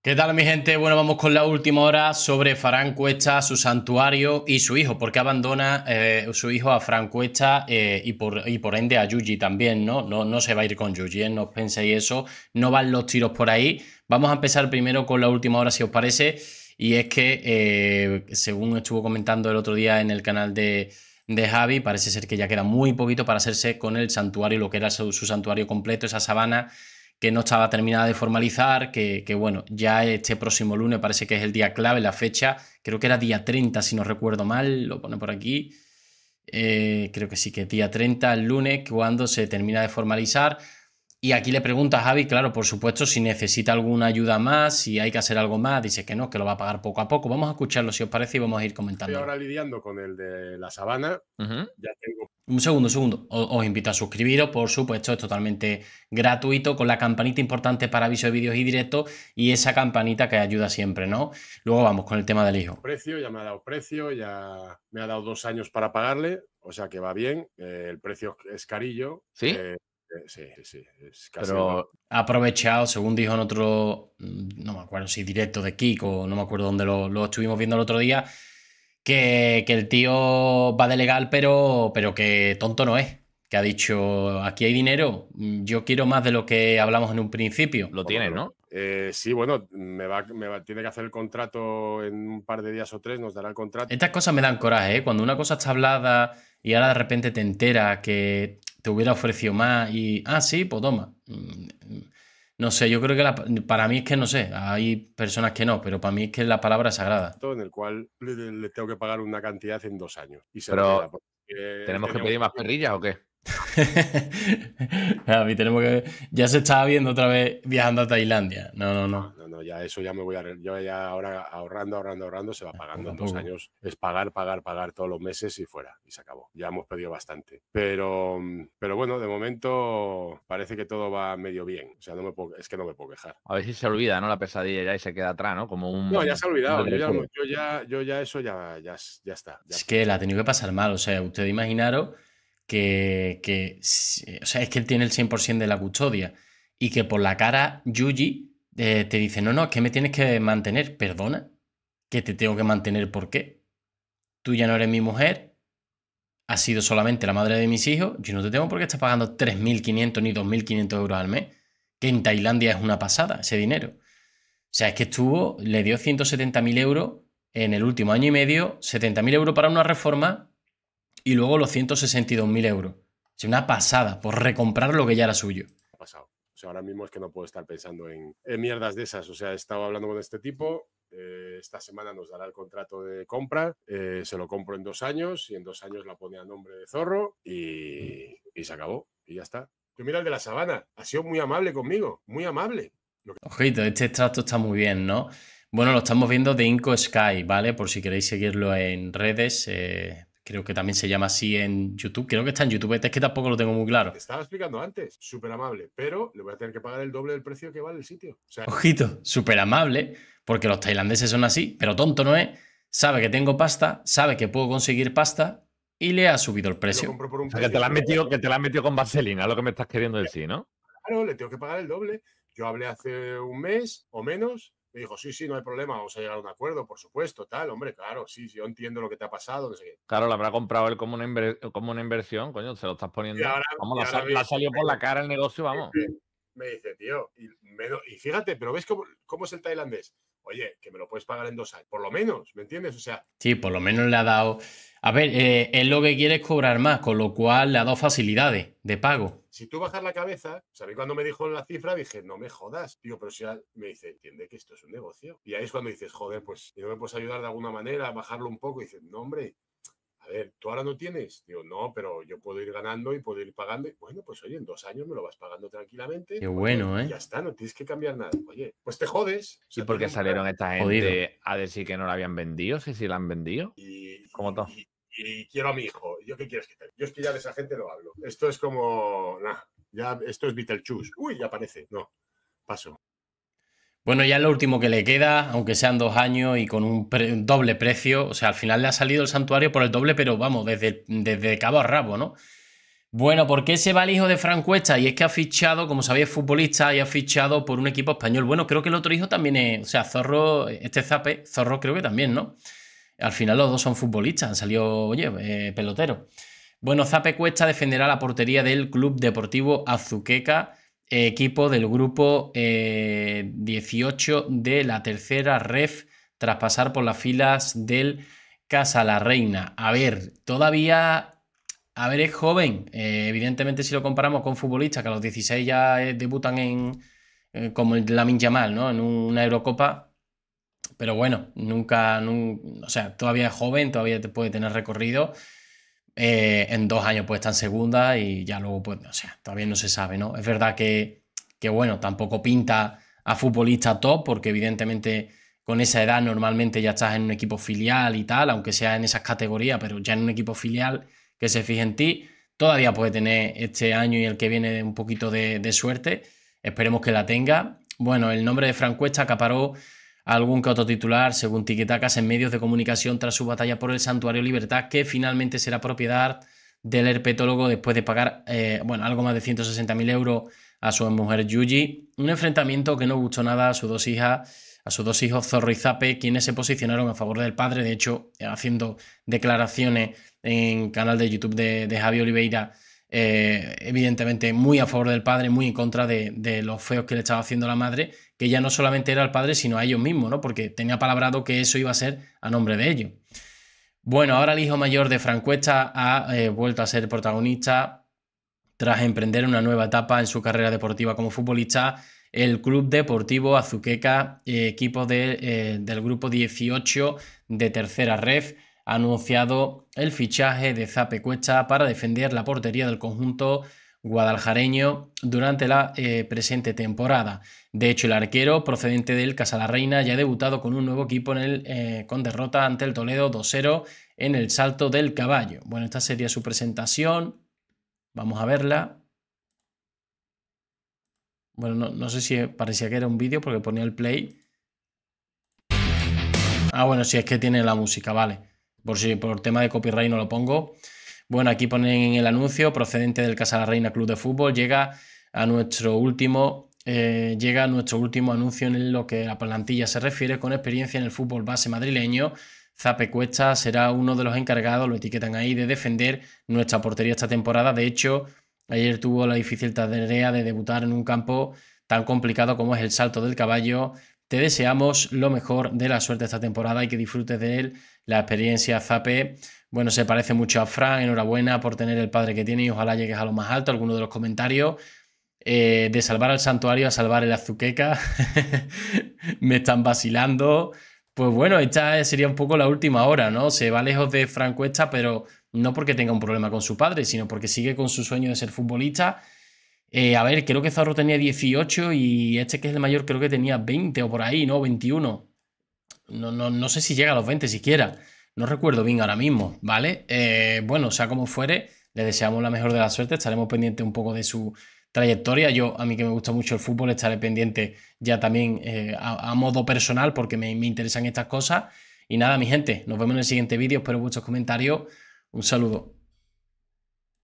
¿Qué tal mi gente? Bueno, vamos con la última hora sobre Fran Cuesta, su santuario y su hijo, porque abandona eh, su hijo a Fran Cuesta eh, y, por, ende a Yuji también, ¿no? No, no se va a ir con Yuji, ¿eh? no os penséis eso, no van los tiros por ahí. Vamos a empezar primero con la última hora, si os parece, y es que, según estuvo comentando el otro día en el canal de, Javi. Parece ser que ya queda muy poquito para hacerse con el santuario, lo que era su santuario completo, esa sabana que no estaba terminada de formalizar, que, que, bueno, ya este próximo lunes parece que es el día clave, la fecha, creo que era día 30 si no recuerdo mal, lo pone por aquí, eh, creo que sí que día 30, el lunes, cuando se termina de formalizar. Y aquí le pregunta a Javi, claro, por supuesto, si necesita alguna ayuda más, si hay que hacer algo más, dice que no, que lo va a pagar poco a poco. Vamos a escucharlo si os parece y vamos a ir comentando. ahora lidiando con el de la sabana, ya tengo un segundo, segundo. Os invito a suscribiros, por supuesto, es totalmente gratuito, con la campanita importante para aviso de vídeos y directos y esa campanita que ayuda siempre, ¿no? Luego vamos con el tema del hijo. Precio, ya me ha dado precio, ya me ha dado dos años para pagarle, o sea que va bien. Eh, el precio es carillo. Sí. Eh, eh, sí, sí, es casi Pero aprovechado, según dijo en otro, mm, no me acuerdo si directo de Kiko, no me acuerdo dónde lo estuvimos viendo el otro día, que, el tío va de legal, pero, pero que tonto no es. Que ha dicho, aquí hay dinero, yo quiero más de lo que hablamos en un principio. Lo tiene, ¿no? Eh, sí, bueno, me va, tiene que hacer el contrato en un par de días o tres, nos dará el contrato. Estas cosas me dan coraje, ¿eh? Cuando una cosa está hablada y ahora de repente te entera que te hubiera ofrecido más y, ah, sí, pues toma. Mm, mm, no sé, yo creo que para mí es que no sé, hay personas que no, pero para mí es que la palabra es sagrada. En el cual le, tengo que pagar una cantidad en dos años. Y ¿Tenemos eh, que pedir más perrillas o qué? a mí tenemos que. Ya se estaba viendo otra vez viajando a Tailandia. No, no, no. No, no, ya eso ya me voy a. Yo ya ahora ahorrando, ahorrando, ahorrando, se va pagando en dos años. Es pagar, pagar, pagar todos los meses y fuera. Y se acabó. Ya hemos pedido bastante. Pero, pero bueno, de momento parece que todo va medio bien. O sea, no me es que no me puedo quejar. A ver si se olvida, ¿no? La pesadilla ya y se queda atrás, ¿no? Como un. No, ya se ha olvidado. Yo ya, yo ya, yo ya, eso ya, ya, ya está. Es que la ha tenido que pasar mal. O sea, usted imaginaros que, eh, o sea, es que él tiene el 100% de la custodia y que por la cara Yuji eh, te dice, no, no, es que me tienes que mantener, perdona, que te tengo que mantener, ¿por qué? Tú ya no eres mi mujer, has sido solamente la madre de mis hijos, yo no te tengo por qué estar pagando 3.500 ni 2.500 euros al mes, que en Tailandia es una pasada ese dinero. O sea, es que estuvo, le dio 170.000 euros en el último año y medio, 70.000 euros para una reforma y luego los 162.000 euros. Es una pasada por recomprar lo que ya era suyo. Ha pasado. O sea, ahora mismo es que no puedo estar pensando en, mierdas de esas. O sea, he estado hablando con este tipo, eh, esta semana nos dará el contrato de compra, eh, se lo compro en dos años y en dos años la pone a nombre de Zorro y, se acabó y ya está. Yo mira el de la sabana, ha sido muy amable conmigo, muy amable. Ojito, este extracto está muy bien, ¿no? Bueno, lo estamos viendo de Inco Sky, ¿vale? Por si queréis seguirlo en redes, eh, creo que también se llama así en YouTube. Creo que está en YouTube, este es que tampoco lo tengo muy claro. Te estaba explicando antes, súper amable, pero le voy a tener que pagar el doble del precio que vale el sitio. O sea, Ojito, súper amable, porque los tailandeses son así, pero tonto no es. Sabe que tengo pasta, sabe que puedo conseguir pasta y le ha subido el precio. que te la has metido, que te la con vaselina, lo que me estás queriendo decir, ¿no? Claro, le tengo que pagar el doble. Yo hablé hace un mes o menos me dijo, sí, sí, no hay problema, vamos a llegar a un acuerdo, por supuesto, tal, hombre, claro, sí, sí yo entiendo lo que te ha pasado, Claro, lo habrá comprado él como una, como una inversión, coño, se lo estás poniendo. ahora, vamos, la, salió por la cara el negocio, vamos. Me dice, tío, y, fíjate, pero ¿ves cómo es el tailandés? oye, que me lo puedes pagar en dos años, por lo menos, ¿me entiendes? O sea. Sí, por lo menos le ha dado. A ver, eh, es él lo que quiere es cobrar más, con lo cual le ha dado facilidades de pago. Si tú bajas la cabeza, sabes mí cuando me dijo la cifra, dije, no me jodas, Digo, pero si me dice, entiende que esto es un negocio. Y ahí es cuando dices, joder, pues no me puedes ayudar de alguna manera a bajarlo un poco. Y dices, no, hombre, a ver, tú ahora no tienes. Digo, no, pero yo puedo ir ganando y puedo ir pagando. Bueno, pues oye, en dos años me lo vas pagando tranquilamente. Qué bueno, ¿eh? Ya está, no tienes que cambiar nada. Oye, pues te jodes. ¿Y porque salieron esta gente a decir que no la habían vendido? Si sí, la han vendido. Y, todo? Y, quiero a mi hijo. ¿Yo qué quieres que te Yo es que ya de esa gente lo hablo. Esto es como, nah, ya, esto es Beetlejuice. Uy, ya aparece. No, paso. Bueno, ya es lo último que le queda, aunque sean dos años y con un, doble precio. O sea, al final le ha salido el santuario por el doble, pero vamos, desde, desde cabo a rabo, ¿no? Bueno, ¿por qué se va el hijo de Fran Cuesta? Y es que ha fichado, como sabéis, futbolista y ha fichado por un equipo español. Bueno, creo que el otro hijo también es, o sea, Zorro, este Zape, Zorro creo que también, ¿no? Al final los dos son futbolistas, han salido, oye, eh, pelotero. Bueno, Zape Cuesta defenderá la portería del Club Deportivo Azuqueca equipo del grupo 18 eh, de la tercera ref tras pasar por las filas del Casa La Reina. A ver, todavía... A ver, es joven. Eh, evidentemente, si lo comparamos con futbolistas que a los 16 ya eh, debutan en, como la Lamin ¿no? En una Eurocopa. Pero bueno, nunca, o sea, todavía es joven, todavía te puede tener recorrido eh, en dos años pues está en segunda y ya luego pues, o sea, todavía no se sabe, ¿no? Es verdad que, que bueno, tampoco pinta a futbolista top porque evidentemente con esa edad normalmente ya estás en un equipo filial y tal, aunque sea en esas categorías, pero ya en un equipo filial que se fije en ti, todavía puede tener este año y el que viene un poquito de, suerte, esperemos que la tenga. Bueno, el nombre de Francuesta acaparó algún que titular, según tiquetacas en medios de comunicación tras su batalla por el Santuario Libertad, que finalmente será propiedad del herpetólogo después de pagar eh, bueno, algo más de 160.000 euros a su mujer Yuji. Un enfrentamiento que no gustó nada a sus dos hijas, a sus dos hijos Zorro y Zape, quienes se posicionaron a favor del padre, de hecho, haciendo declaraciones en canal de YouTube de, de Javi Oliveira eh, evidentemente muy a favor del padre, muy en contra de, los feos que le estaba haciendo la madre, que ya no solamente era el padre, sino a ellos mismos, ¿no? Porque tenía palabrado que eso iba a ser a nombre de ellos. Bueno, ahora el hijo mayor de Francuesta ha eh, vuelto a ser protagonista tras emprender una nueva etapa en su carrera deportiva como futbolista. El Club Deportivo Azuqueca, eh, equipo del grupo 18 de Tercera Ref, ha anunciado el fichaje de Zape Cuesta para defender la portería del conjunto guadaljareño durante la eh, presente temporada. De hecho, el arquero procedente del Casa Reina ya ha debutado con un nuevo equipo en el, eh, con derrota ante el Toledo 2-0 en el Salto del Caballo. Bueno, esta sería su presentación. Vamos a verla. Bueno, no, sé si parecía que era un vídeo porque ponía el play. Ah, bueno, si es que tiene la música, vale por si por tema de copyright no lo pongo. Bueno, aquí ponen el anuncio procedente del Casa de la Reina Club de Fútbol. Llega a nuestro último, eh, llega a nuestro último anuncio en lo que la plantilla se refiere con experiencia en el fútbol base madrileño. Zape Cuesta será uno de los encargados, lo etiquetan ahí, de defender nuestra portería esta temporada. De hecho, ayer tuvo la difícil tarea de debutar en un campo tan complicado como es el salto del caballo. Te deseamos lo mejor de la suerte esta temporada y que disfrutes de él la experiencia Zape. Bueno, se parece mucho a Fran, enhorabuena por tener el padre que tiene y ojalá llegues a lo más alto. Alguno de los comentarios eh, de salvar al santuario a salvar el azuqueca, me están vacilando. Pues bueno, esta sería un poco la última hora, ¿no? Se va lejos de Fran Cuesta, pero no porque tenga un problema con su padre, sino porque sigue con su sueño de ser futbolista. Eh, a ver, creo que Zorro tenía 18 y este que es el mayor creo que tenía 20 o por ahí, ¿no? 21 no, sé si llega a los 20 siquiera. No recuerdo bien ahora mismo, ¿vale? Eh, bueno, sea como fuere, le deseamos la mejor de la suerte. Estaremos pendientes un poco de su trayectoria. Yo, a mí que me gusta mucho el fútbol, estaré pendiente ya también eh, a, modo personal porque me, me interesan estas cosas. Y nada, mi gente, nos vemos en el siguiente vídeo. Espero vuestros comentarios. Un saludo.